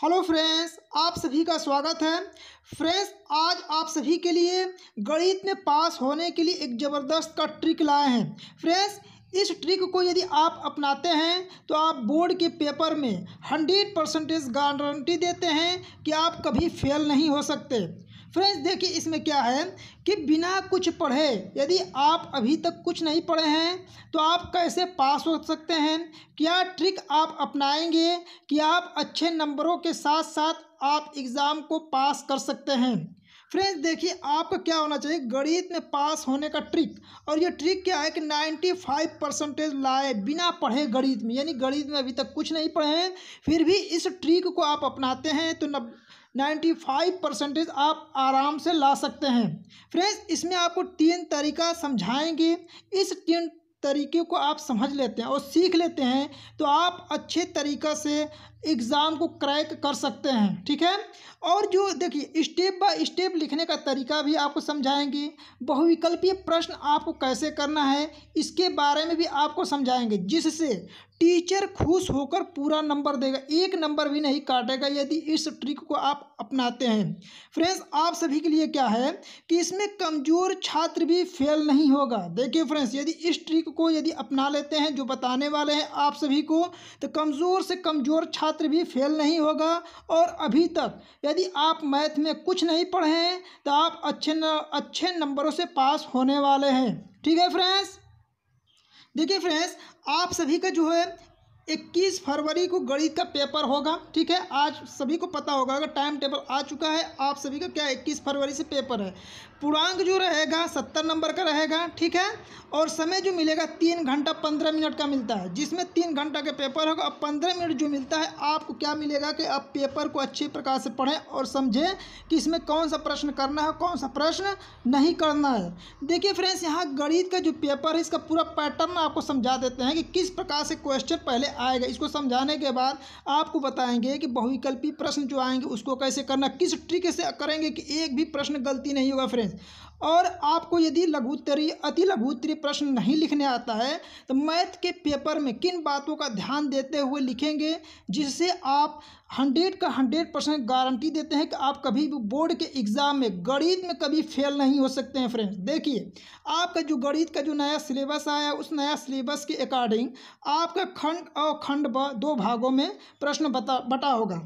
hello friends आप सभी का स्वागत है फ्रेंड्स आज आप सभी के लिए गणित में पास होने के लिए एक ज़बरदस्त का ट्रिक लाए हैं फ्रेंड्स इस ट्रिक को यदि आप अपनाते हैं तो आप बोर्ड के पेपर में हंड्रेड परसेंटेज गारंटी देते हैं कि आप कभी फेल नहीं हो सकते फ्रेंड्स देखिए इसमें क्या है कि बिना कुछ पढ़े यदि आप अभी तक कुछ नहीं पढ़े हैं तो आप कैसे पास हो सकते हैं क्या ट्रिक आप अपनाएंगे कि आप अच्छे नंबरों के साथ साथ आप एग्ज़ाम को पास कर सकते हैं फ्रेंड्स देखिए आपका क्या होना चाहिए गणित में पास होने का ट्रिक और ये ट्रिक क्या है कि नाइन्टी फाइव परसेंटेज लाए बिना पढ़े गणित में यानी गणित में अभी तक कुछ नहीं पढ़े हैं फिर भी इस ट्रिक को आप अपनाते हैं तो नब नाइन्टी फाइव परसेंटेज आप आराम से ला सकते हैं फ्रेंड्स इसमें आपको तीन तरीका समझाएंगे इस तीन तरीके को आप समझ लेते हैं और सीख लेते हैं तो आप अच्छे तरीक़ा से एग्ज़ाम को क्रैक कर सकते हैं ठीक है और जो देखिए स्टेप बाय स्टेप लिखने का तरीका भी आपको समझाएंगे बहुविकल्पीय प्रश्न आपको कैसे करना है इसके बारे में भी आपको समझाएंगे जिससे टीचर खुश होकर पूरा नंबर देगा एक नंबर भी नहीं काटेगा यदि इस ट्रिक को आप अपनाते हैं फ्रेंड्स आप सभी के लिए क्या है कि इसमें कमज़ोर छात्र भी फेल नहीं होगा देखिए फ्रेंड्स यदि इस ट्रिक को यदि अपना लेते हैं जो बताने वाले हैं आप सभी को तो कमज़ोर से कमज़ोर छात्र भी फेल नहीं होगा और अभी तक यदि आप मैथ में कुछ नहीं पढ़े हैं तो आप अच्छे न, अच्छे नंबरों से पास होने वाले हैं ठीक है फ्रेंड्स देखिए फ्रेंड्स आप सभी का जो है इक्कीस फरवरी को गणित का पेपर होगा ठीक है आज सभी को पता होगा अगर टाइम टेबल आ चुका है आप सभी का क्या इक्कीस फरवरी से पेपर है पूर्णांक जो रहेगा सत्तर नंबर का रहेगा ठीक है और समय जो मिलेगा तीन घंटा पंद्रह मिनट का मिलता है जिसमें तीन घंटा का पेपर होगा अब पंद्रह मिनट जो मिलता है आपको क्या मिलेगा कि आप पेपर को अच्छे प्रकार से पढ़ें और समझें कि इसमें कौन सा प्रश्न करना है कौन सा प्रश्न नहीं करना है देखिए फ्रेंड्स यहाँ गणित का जो पेपर है इसका पूरा पैटर्न आपको समझा देते हैं कि किस प्रकार से क्वेश्चन पहले आएगा इसको समझाने के बाद आपको बताएंगे कि बहुविकल्पी प्रश्न जो आएंगे उसको कैसे करना किस ट्रिक से करेंगे कि एक भी प्रश्न गलती नहीं होगा फ्रेंड्स because और आपको यदि लघुत्तरी अति लघुत्तरी प्रश्न नहीं लिखने आता है तो मैथ के पेपर में किन बातों का ध्यान देते हुए लिखेंगे जिससे आप हंड्रेड का हंड्रेड परसेंट गारंटी देते हैं कि आप कभी भी बोर्ड के एग्ज़ाम में गणित में कभी फेल नहीं हो सकते हैं फ्रेंड्स देखिए आपका जो गणित का जो नया सिलेबस आया उस नया सिलेबस के अकॉर्डिंग आपका खंड और खंड ब दो भागों में प्रश्न बता बटा होगा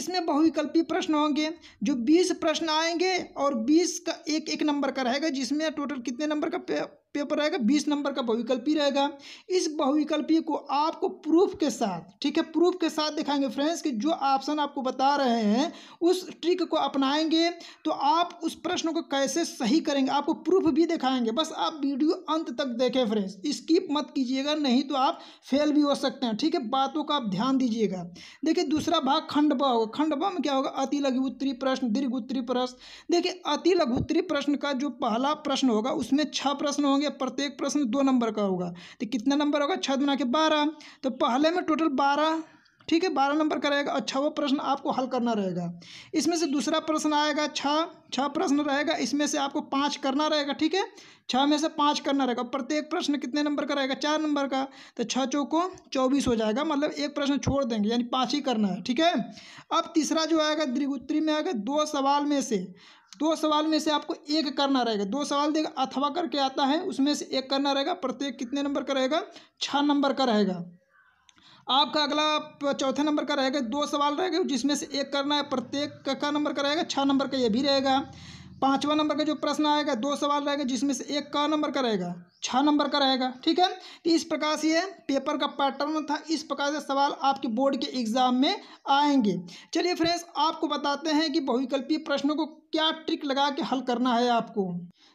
इसमें बहुविकल्पी प्रश्न होंगे जो बीस प्रश्न आएंगे और बीस का एक एक नंबर का रहेगा जिसमें टोटल कितने नंबर का पेपर रहेगा बीस नंबर का बहुविकल्पी रहेगा इस बहुविकल्पी को आपको प्रूफ के साथ ठीक है प्रूफ के साथ दिखाएंगे फ्रेंड्स कि जो ऑप्शन आपको बता रहे हैं उस ट्रिक को अपनाएंगे तो आप उस प्रश्न को कैसे सही करेंगे आपको प्रूफ भी दिखाएंगे बस आप वीडियो अंत तक देखें फ्रेंड्स स्किप मत कीजिएगा नहीं तो आप फेल भी हो सकते हैं ठीक है बातों का आप ध्यान दीजिएगा देखिए दूसरा भाग खंड ब होगा खंड ब में क्या होगा अति उत्तरी प्रश्न दीर्घ उत्तरी प्रश्न देखिए अति उत्तरी प्रश्न का जो पहला प्रश्न होगा उसमें छह प्रश्न होंगे करेंगे प्रत्येक प्रश्न दो नंबर का होगा तो कितना नंबर होगा छः बना के बारह तो पहले में टोटल बारह ठीक है बारह नंबर का रहेगा अच्छा वो प्रश्न आपको हल करना रहेगा इसमें से दूसरा प्रश्न आएगा छः छः प्रश्न रहेगा इसमें से आपको पाँच करना रहेगा ठीक है छः में से पाँच करना रहेगा प्रत्येक प्रश्न कितने नंबर का रहेगा चार नंबर का तो छः चौको चौबीस हो जाएगा मतलब एक प्रश्न छोड़ देंगे यानी पाँच ही करना है ठीक है अब तीसरा जो आएगा द्रिगुत्री में आएगा दो सवाल में से दो सवाल में से आपको एक करना रहेगा दो सवाल देगा अथवा करके आता है उसमें से एक करना रहेगा प्रत्येक कितने नंबर का रहेगा छः नंबर का रहेगा आपका अगला चौथे नंबर का रहेगा दो सवाल रहेगा जिसमें से एक करना है प्रत्येक का नंबर का रहेगा छः नंबर का ये भी रहेगा पाँचवा नंबर का जो प्रश्न आएगा दो सवाल रहेगा जिसमें से एक का नंबर का रहेगा छः नंबर का रहेगा ठीक है तो इस प्रकार से पेपर का पैटर्न था इस प्रकार से सवाल आपके बोर्ड के एग्जाम में आएंगे चलिए फ्रेंड्स आपको बताते हैं कि बहुविकल्पीय प्रश्नों को क्या ट्रिक लगा के हल करना है आपको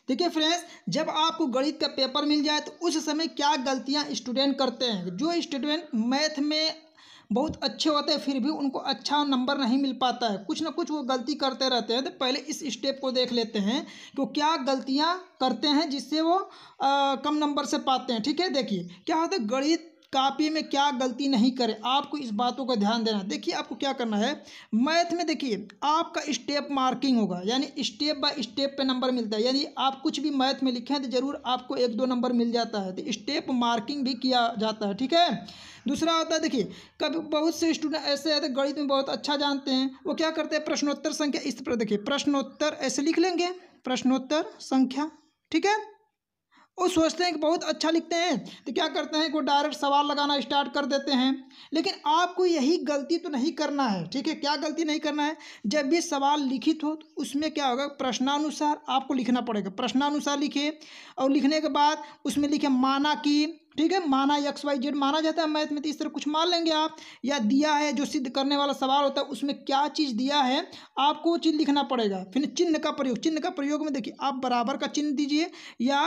देखिए फ्रेंड्स जब आपको गणित का पेपर मिल जाए तो उस समय क्या गलतियाँ स्टूडेंट करते हैं जो स्टूडेंट मैथ में बहुत अच्छे होते हैं फिर भी उनको अच्छा नंबर नहीं मिल पाता है कुछ ना कुछ वो गलती करते रहते हैं तो पहले इस स्टेप को देख लेते हैं कि क्या गलतियाँ करते हैं जिससे वो आ, कम नंबर से पाते हैं ठीक है देखिए क्या होता है गणित कापी में क्या गलती नहीं करें आपको इस बातों का ध्यान देना देखिए आपको क्या करना है मैथ में देखिए आपका स्टेप मार्किंग होगा यानी स्टेप बाय स्टेप पे नंबर मिलता है यानी आप कुछ भी मैथ में लिखें तो ज़रूर आपको एक दो नंबर मिल जाता है तो स्टेप मार्किंग भी किया जाता है ठीक है दूसरा होता है देखिए कभी बहुत से स्टूडेंट ऐसे हैं तो गणित में बहुत अच्छा जानते हैं वो क्या करते हैं प्रश्नोत्तर संख्या इस पर देखिए प्रश्नोत्तर ऐसे लिख लेंगे प्रश्नोत्तर संख्या ठीक है वो सोचते हैं कि बहुत अच्छा लिखते हैं तो क्या करते हैं वो डायरेक्ट सवाल लगाना स्टार्ट कर देते हैं लेकिन आपको यही गलती तो नहीं करना है ठीक है क्या गलती नहीं करना है जब भी सवाल लिखित हो तो उसमें क्या होगा प्रश्नानुसार आपको लिखना पड़ेगा प्रश्नानुसार लिखे और लिखने के बाद उसमें लिखे माना कि ठीक है माना एक्स वाई जेड माना जाता है मैथ में तो इस तरह कुछ मान लेंगे आप या दिया है जो सिद्ध करने वाला सवाल होता है उसमें क्या चीज़ दिया है आपको वो चीज़ लिखना पड़ेगा फिर चिन्ह का प्रयोग चिन्ह का प्रयोग में देखिए आप बराबर का चिन्ह दीजिए या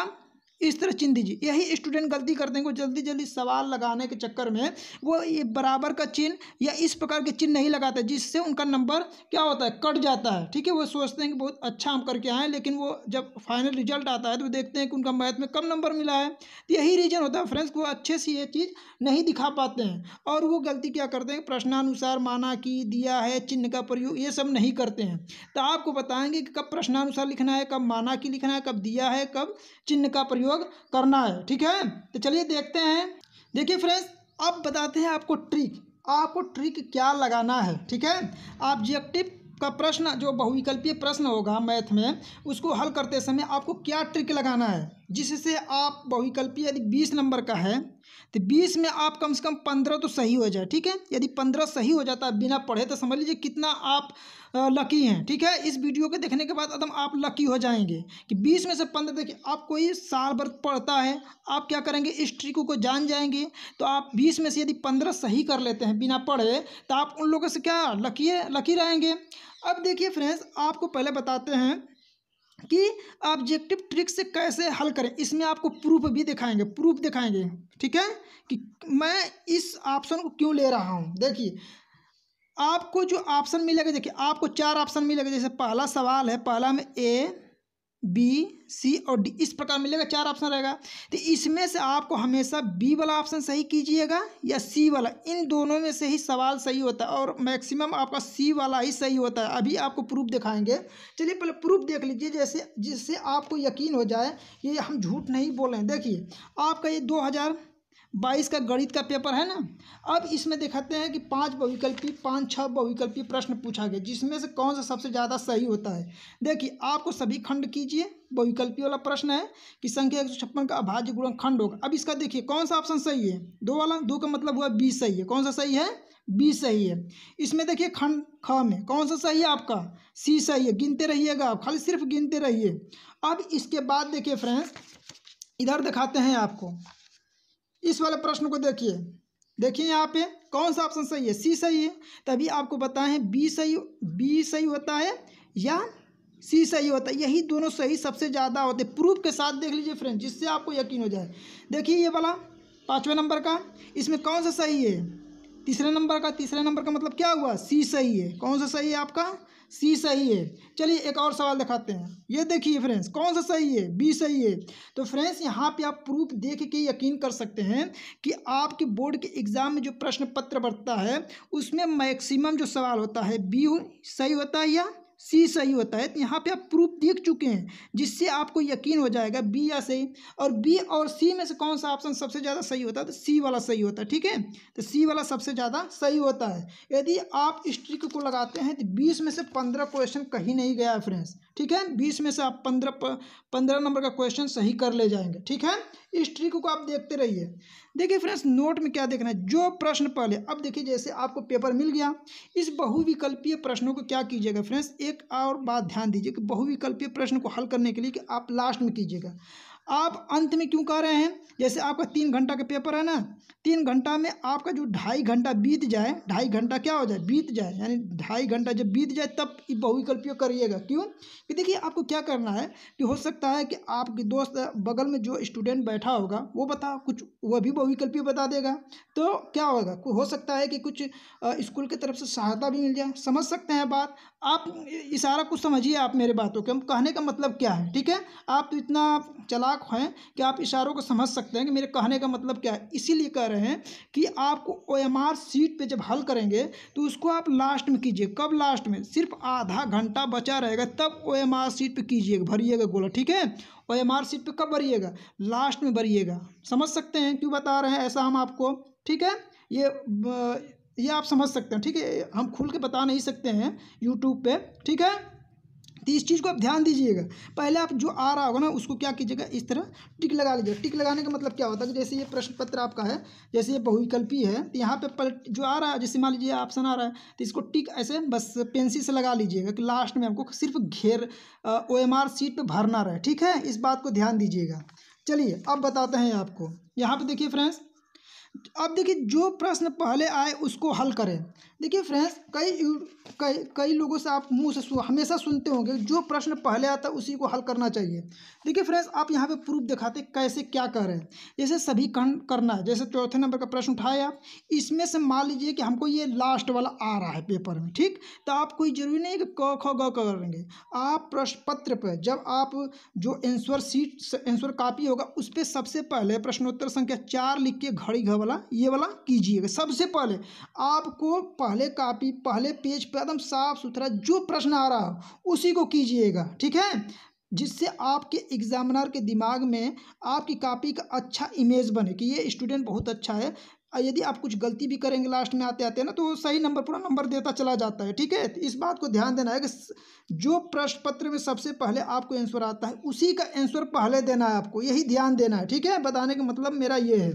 इस तरह चिन्ह दीजिए यही स्टूडेंट गलती करते हैं वो जल्दी जल्दी सवाल लगाने के चक्कर में वो ये बराबर का चिन्ह या इस प्रकार के चिन्ह नहीं लगाते जिससे उनका नंबर क्या होता है कट जाता है ठीक है वो सोचते हैं कि बहुत अच्छा हम करके आएँ लेकिन वो जब फाइनल रिजल्ट आता है तो देखते हैं कि उनका मैथ में कम नंबर मिला है तो यही रीज़न होता है फ्रेंड्स वो अच्छे से ये चीज़ नहीं दिखा पाते हैं और वो गलती क्या करते हैं प्रश्नानुसार माना कि दिया है चिन्ह का प्रयोग ये सब नहीं करते हैं तो आपको बताएंगे कि कब प्रश्नानुसार लिखना है कब माना की लिखना है कब दिया है कब चिन्ह का प्रयोग प्रयोग करना है ठीक है तो चलिए देखते हैं देखिए फ्रेंड्स अब बताते हैं आपको ट्रिक आपको ट्रिक क्या लगाना है ठीक है ऑब्जेक्टिव का प्रश्न जो बहुविकल्पीय प्रश्न होगा मैथ में उसको हल करते समय आपको क्या ट्रिक लगाना है जिससे आप बहुविकल्पीय यदि बीस नंबर का है तो बीस में आप कम से कम पंद्रह तो सही हो जाए ठीक है यदि पंद्रह सही हो जाता है बिना पढ़े तो समझ लीजिए कितना आप लकी हैं ठीक है इस वीडियो के देखने के बाद एकदम आप लकी हो जाएंगे कि बीस में से पंद्रह देखिए आप कोई साल भर पढ़ता है आप क्या करेंगे इस ट्रिक को जान जाएंगे तो आप बीस में से यदि पंद्रह सही कर लेते हैं बिना पढ़े तो आप उन लोगों से क्या लकी लकी रहेंगे अब देखिए फ्रेंड्स आपको पहले बताते हैं कि ऑब्जेक्टिव ट्रिक से कैसे हल करें इसमें आपको प्रूफ भी दिखाएंगे प्रूफ दिखाएंगे ठीक है कि मैं इस ऑप्शन को क्यों ले रहा हूँ देखिए आपको जो ऑप्शन मिलेगा देखिए आपको चार ऑप्शन मिलेगा जैसे पहला सवाल है पहला में ए बी सी और डी इस प्रकार मिलेगा चार ऑप्शन रहेगा तो इसमें से आपको हमेशा बी वाला ऑप्शन सही कीजिएगा या सी वाला इन दोनों में से ही सवाल सही होता है और मैक्सिमम आपका सी वाला ही सही होता है अभी आपको प्रूफ दिखाएंगे चलिए पहले प्रूफ देख लीजिए जैसे जिससे आपको यकीन हो जाए कि हम झूठ नहीं बोल रहे हैं देखिए आपका ये दो हज़ार बाईस का गणित का पेपर है ना अब इसमें दिखाते हैं कि पांच बहुविकल्पी पांच छः बहुविकल्पी प्रश्न पूछा गया जिसमें से कौन सा सबसे ज़्यादा सही होता है देखिए आपको सभी खंड कीजिए बहुविकल्पी वाला प्रश्न है कि संख्या एक सौ छप्पन का अभाज्य गुण खंड होगा अब इसका देखिए कौन सा ऑप्शन सही है दो वाला दो का मतलब हुआ बी सही है कौन सा सही है बी सही है इसमें देखिए खंड ख में कौन सा सही है आपका सी सही है गिनते रहिएगा आप खाली सिर्फ गिनते रहिए अब इसके बाद देखिए फ्रेंड्स इधर दिखाते हैं आपको इस वाले प्रश्न को देखिए देखिए यहाँ पे कौन सा ऑप्शन सही है सी सही है तभी आपको बताएं बी सही बी सही होता है या सी सही होता है यही दोनों सही सबसे ज़्यादा होते प्रूफ के साथ देख लीजिए फ्रेंड जिससे आपको यकीन हो जाए देखिए ये वाला पाँचवें नंबर का इसमें कौन सा सही है तीसरे नंबर का तीसरे नंबर का मतलब क्या हुआ सी सही है कौन सा सही है आपका सी सही है चलिए एक और सवाल दिखाते हैं ये देखिए फ्रेंड्स कौन सा सही है बी सही है तो फ्रेंड्स यहाँ पे आप प्रूफ देख के यकीन कर सकते हैं कि आपके बोर्ड के एग्ज़ाम में जो प्रश्न पत्र बढ़ता है उसमें मैक्सिमम जो सवाल होता है बी सही होता है या सी सही होता है तो यहाँ पे आप प्रूफ देख चुके हैं जिससे आपको यकीन हो जाएगा बी या सही और बी और सी में से कौन सा ऑप्शन सबसे ज़्यादा सही होता है तो सी वाला सही होता है ठीक है तो सी वाला सबसे ज़्यादा सही होता है यदि आप स्ट्रिक को लगाते हैं तो बीस में से पंद्रह क्वेश्चन कहीं नहीं गया है फ्रेंड्स ठीक है बीस में से आप पंद्रह पंद्रह नंबर का क्वेश्चन सही कर ले जाएंगे ठीक है इस ट्रिक को आप देखते रहिए देखिए फ्रेंड्स नोट में क्या देखना है जो प्रश्न पहले अब देखिए जैसे आपको पेपर मिल गया इस बहुविकल्पीय प्रश्नों को क्या कीजिएगा फ्रेंड्स एक और बात ध्यान दीजिए कि बहुविकल्पीय प्रश्न को हल करने के लिए कि आप लास्ट में कीजिएगा आप अंत में क्यों कह रहे हैं जैसे आपका तीन घंटा का पेपर है ना तीन घंटा में आपका जो ढाई घंटा बीत जाए ढाई घंटा क्या हो जाए बीत जाए यानी ढाई घंटा जब बीत जाए तब बहुविकल्पीय करिएगा क्यों कि देखिए आपको क्या करना है कि हो सकता है कि आपके दोस्त बगल में जो स्टूडेंट बैठा होगा वो बता कुछ वह भी बहुविकल्पीय बता देगा तो क्या होगा हो सकता है कि कुछ स्कूल की तरफ से सहायता भी मिल जाए समझ सकते हैं बात आप इशारा कुछ समझिए आप मेरे बातों के हम कहने का मतलब क्या है ठीक है आप तो इतना चला चलाक हैं कि आप इशारों को समझ सकते हैं कि मेरे कहने का मतलब क्या है इसीलिए कह रहे हैं कि आपको ओ एम आर सीट पर जब हल करेंगे तो उसको आप लास्ट में कीजिए कब लास्ट में सिर्फ आधा घंटा बचा रहेगा तब ओ एम आर सीट पर कीजिएगा भरिएगा गोला ठीक है ओ एम आर सीट पर कब भरिएगा लास्ट में भरिएगा समझ सकते हैं क्यों बता रहे हैं ऐसा हम आपको ठीक है ये ये आप समझ सकते हैं ठीक है हम खुल के बता नहीं सकते हैं यूट्यूब पे ठीक है तो इस चीज़ को आप ध्यान दीजिएगा पहले आप जो आ रहा होगा ना उसको क्या कीजिएगा इस तरह टिक लगा लीजिएगा टिक लगाने का मतलब क्या होता है कि जैसे ये प्रश्न पत्र आपका है जैसे ये बहुविकल्पी है तो यहाँ पे पलट जो आ रहा है जैसे मान लीजिए ऑप्शन आ रहा है तो इसको टिक ऐसे बस पेंसिल से लगा लीजिएगा कि लास्ट में आपको सिर्फ घेर ओ एम आर सीट पर भरना रहे ठीक है इस बात को ध्यान दीजिएगा चलिए अब बताते हैं आपको यहाँ पर देखिए फ्रेंड्स अब देखिए जो प्रश्न पहले आए उसको हल करें देखिए फ्रेंड्स कई कई कई लोगों से आप मुंह से हमेशा सुनते होंगे जो प्रश्न पहले आता है उसी को हल करना चाहिए देखिए फ्रेंड्स आप यहाँ पे प्रूफ दिखाते कैसे क्या कर रहे हैं जैसे सभी करना है जैसे चौथे नंबर का प्रश्न उठाया आप इसमें से मान लीजिए कि हमको ये लास्ट वाला आ रहा है पेपर में ठीक तो आप कोई जरूरी नहीं कि क ख ग करेंगे आप प्रश्न पत्र पर जब आप जो एंसर सीट एंसर कापी होगा उस पर सबसे पहले प्रश्नोत्तर संख्या चार लिख के घड़ी घर वाला ये वाला कीजिएगा सबसे पहले आपको पहले कापी पहले पेज पर एकदम साफ सुथरा जो प्रश्न आ रहा हो उसी को कीजिएगा ठीक है जिससे आपके एग्जामिनर के दिमाग में आपकी कापी का अच्छा इमेज बने कि ये स्टूडेंट बहुत अच्छा है यदि आप कुछ गलती भी करेंगे लास्ट में आते आते हैं ना तो सही नंबर पूरा नंबर देता चला जाता है ठीक है तो इस बात को ध्यान देना है कि जो प्रश्न पत्र में सबसे पहले आपको आंसर आता है उसी का आंसर पहले देना है आपको यही ध्यान देना है ठीक है बताने का मतलब मेरा ये है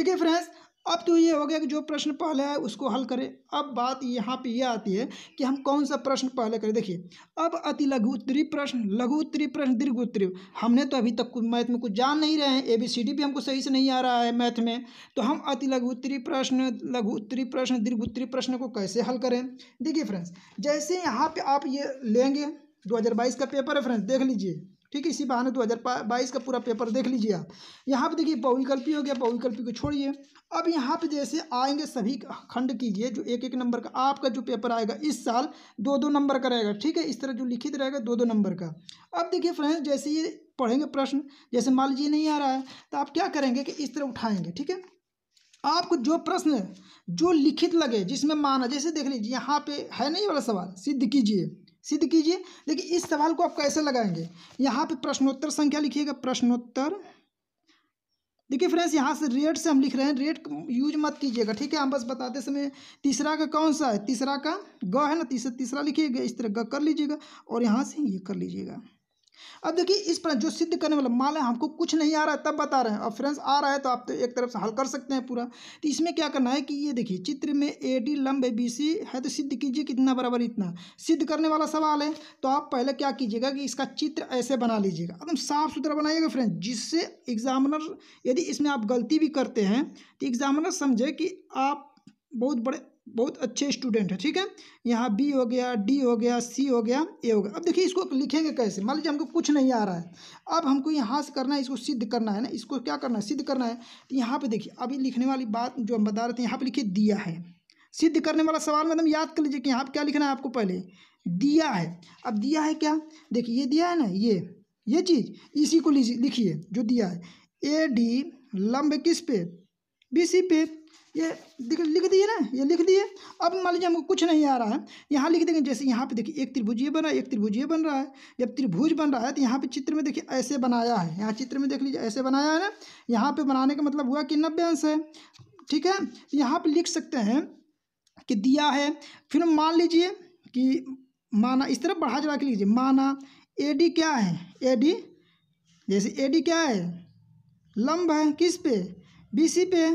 देखिए फ्रेंड्स अब तो ये हो गया कि जो प्रश्न पहले आए उसको हल करें अब बात यहाँ पे ये आती है कि हम कौन सा प्रश्न पहले करें देखिए अब अति लघु उत्तरी प्रश्न लघु उत्तरी प्रश्न दीर्घ उत्तरी हमने तो अभी तक मैथ में कुछ जान नहीं रहे हैं ए बी सी डी भी हमको सही से नहीं आ रहा है मैथ में तो हम अति लघु उत्तरी प्रश्न लघु उत्तरी प्रश्न दीर्घ उत्तरी प्रश्न को कैसे हल करें देखिए फ्रेंड्स जैसे यहाँ पर आप ये लेंगे बाईस का पेपर है फ्रेंड्स देख लीजिए ठीक है इसी बहाने दो हज़ार बाईस का पूरा पेपर देख लीजिए आप यहाँ पर देखिए बहुविकल्पी हो गया बहुविकल्पी को छोड़िए अब यहाँ पे जैसे आएंगे सभी खंड कीजिए जो एक एक नंबर का आपका जो पेपर आएगा इस साल दो दो नंबर का रहेगा ठीक है इस तरह जो लिखित रहेगा दो दो नंबर का अब देखिए फ्रेंड्स जैसे ये पढ़ेंगे प्रश्न जैसे मान लीजिए नहीं आ रहा है तो आप क्या करेंगे कि इस तरह उठाएंगे ठीक है आपको जो प्रश्न जो लिखित लगे जिसमें माना जैसे देख लीजिए यहाँ पे है नहीं वाला सवाल सिद्ध कीजिए सिद्ध कीजिए लेकिन इस सवाल को आप कैसे लगाएंगे यहाँ पे प्रश्नोत्तर संख्या लिखिएगा प्रश्नोत्तर देखिए फ्रेंड्स यहाँ से रेट से हम लिख रहे हैं रेट यूज मत कीजिएगा ठीक है हम बस बताते समय तीसरा का कौन सा है तीसरा का ग है ना तीसरा तीसरा लिखिएगा इस तरह ग कर लीजिएगा और यहाँ से ये कर लीजिएगा अब देखिए इस पर जो सिद्ध करने वाला माल है हमको कुछ नहीं आ रहा है तब बता रहे हैं और फ्रेंड्स आ रहा है तो आप तो एक तरफ से हल कर सकते हैं पूरा तो इसमें क्या करना है कि ये देखिए चित्र में ए डी लंब बी सी है तो सिद्ध कीजिए कितना बराबर इतना सिद्ध करने वाला सवाल है तो आप पहले क्या कीजिएगा कि इसका चित्र ऐसे बना लीजिएगा एकदम साफ सुथरा बनाइएगा फ्रेंड्स जिससे एग्जामिनर यदि इसमें आप गलती भी करते हैं तो एग्जामिनर समझे कि आप बहुत बड़े बहुत अच्छे स्टूडेंट हैं ठीक है यहाँ बी हो गया डी हो गया सी हो गया ए हो गया अब देखिए इसको लिखेंगे कैसे मान लीजिए हमको कुछ नहीं आ रहा है अब हमको यहाँ से करना है इसको सिद्ध करना है ना इसको क्या करना है सिद्ध करना है तो यहाँ पे देखिए अभी लिखने वाली बात जो हम बता रहे थे यहाँ पर लिखिए दिया है सिद्ध करने वाला सवाल मतलब याद कर लीजिए कि यहाँ पर क्या लिखना है आपको पहले दिया है अब दिया है क्या देखिए ये दिया है ना ये ये चीज़ इसी को लिखिए जो दिया है ए डी लंब किस पे बी सी पे ये लिख दिए ना ये लिख दिए अब मान लीजिए हमको कुछ नहीं आ रहा है यहाँ लिख देंगे जैसे यहाँ पे देखिए एक त्रिभुज ये बना एक त्रिभुज ये बन रहा है जब त्रिभुज बन रहा है तो यहाँ पे चित्र में देखिए ऐसे बनाया है यहाँ चित्र में देख लीजिए ऐसे बनाया है ना यहाँ पर बनाने का मतलब हुआ कि नब्बे अंश है ठीक है यहाँ पर लिख सकते हैं कि दिया है फिर मान लीजिए कि माना इस तरफ बढ़ा चढ़ा के लीजिए माना ए डी क्या है ए डी जैसे ए डी क्या है लंब है किस पे बी सी पे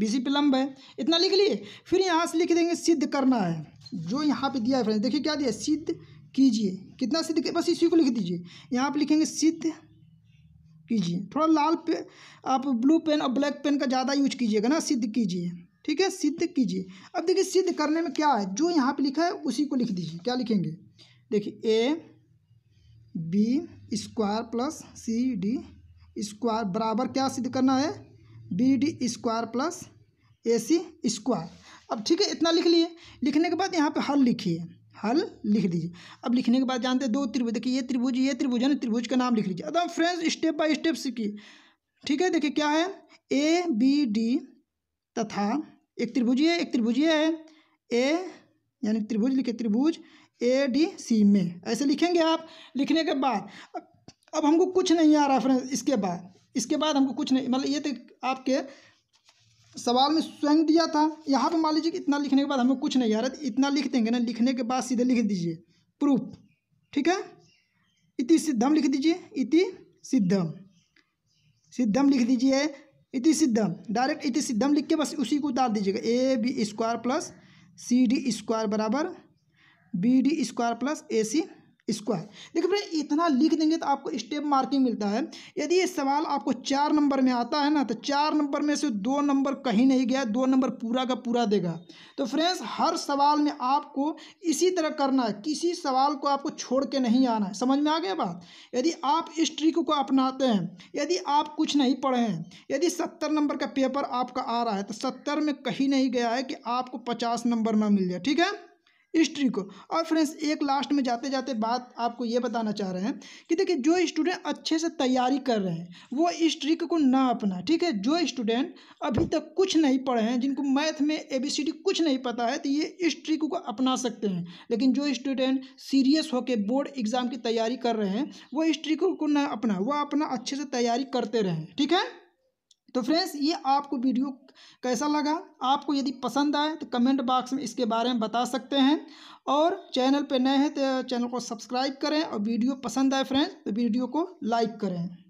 बीसी प्लम्ब है इतना लिख लिए फिर यहाँ से लिख देंगे सिद्ध करना है जो यहाँ पे दिया है फ्रेंड्स देखिए क्या दिया सिद्ध कीजिए कितना सिद्ध बस इसी को लिख दीजिए यहाँ पर लिखेंगे सिद्ध कीजिए थोड़ा लाल पे आप ब्लू पेन और ब्लैक पेन का ज़्यादा यूज कीजिएगा ना सिद्ध कीजिए ठीक है सिद्ध कीजिए अब देखिए सिद्ध करने में क्या है जो यहाँ पे लिखा है उसी को लिख दीजिए क्या लिखेंगे देखिए A B square plus C D square बराबर क्या सिद्ध करना है B D square plus A C square अब ठीक है इतना लिख लिए लिखने के बाद यहाँ पे हल लिखिए हल लिख दीजिए अब लिखने के बाद जानते हैं दो त्रिभुज देखिए ये त्रिभुज ये त्रिभुज है ना त्रिभुज का नाम लिख लीजिए अब फ्रेंड्स स्टेप बाय स्टेप सीखिए ठीक है देखिए क्या है ए बी डी तथा एक त्रिभुजीय एक त्रिभुजीय है ए यानी त्रिभुज लिखे त्रिभुज ए डी सी में ऐसे लिखेंगे आप लिखने के बाद अब अब हमको कुछ नहीं आ रहा फ्रेंड इसके बाद इसके बाद हमको कुछ नहीं मतलब ये तो आपके सवाल में स्वयं दिया था यहाँ पर मान लीजिए कि इतना लिखने के बाद हमें कुछ नहीं आ रहा तो इतना लिख देंगे ना लिखने के बाद सीधे लिख दीजिए प्रूफ ठीक है इति सिद्धम लिख दीजिए इति सिद्धम सिद्धम लिख दीजिए इति सिद्धम डायरेक्ट इति सिद्धम लिख के बस उसी को उतार दीजिएगा A B square plus C D square बराबर B D square plus A C square देखिए फ्रेंड इतना लिख देंगे तो आपको स्टेप मार्किंग मिलता है यदि ये सवाल आपको चार नंबर में आता है ना तो चार नंबर में से दो नंबर कहीं नहीं गया दो नंबर पूरा का पूरा देगा तो फ्रेंड्स हर सवाल में आपको इसी तरह करना है किसी सवाल को आपको छोड़ के नहीं आना है समझ में आ गया बात यदि आप इस ट्रिक को अपनाते हैं यदि आप कुछ नहीं पढ़े हैं यदि सत्तर नंबर का पेपर आपका आ रहा है तो सत्तर में कहीं नहीं गया है कि आपको पचास नंबर में मिल जाए ठीक है हिस्ट्री को और फ्रेंड्स एक लास्ट में जाते जाते बात आपको ये बताना चाह रहे हैं कि देखिए जो स्टूडेंट अच्छे से तैयारी कर रहे हैं वो इस ट्रिक को ना अपना ठीक है जो स्टूडेंट अभी तक कुछ नहीं पढ़े हैं जिनको मैथ में ए बी सी डी कुछ नहीं पता है तो ये इस ट्रिक को अपना सकते हैं लेकिन जो स्टूडेंट सीरियस होकर बोर्ड एग्ज़ाम की तैयारी कर रहे हैं वो इस ट्रिक को ना अपना वह अपना अच्छे से तैयारी करते रहें ठीक है तो फ्रेंड्स ये आपको वीडियो कैसा लगा आपको यदि पसंद आए तो कमेंट बॉक्स में इसके बारे में बता सकते हैं और चैनल पर नए हैं तो चैनल को सब्सक्राइब करें और वीडियो पसंद आए फ्रेंड्स तो वीडियो को लाइक करें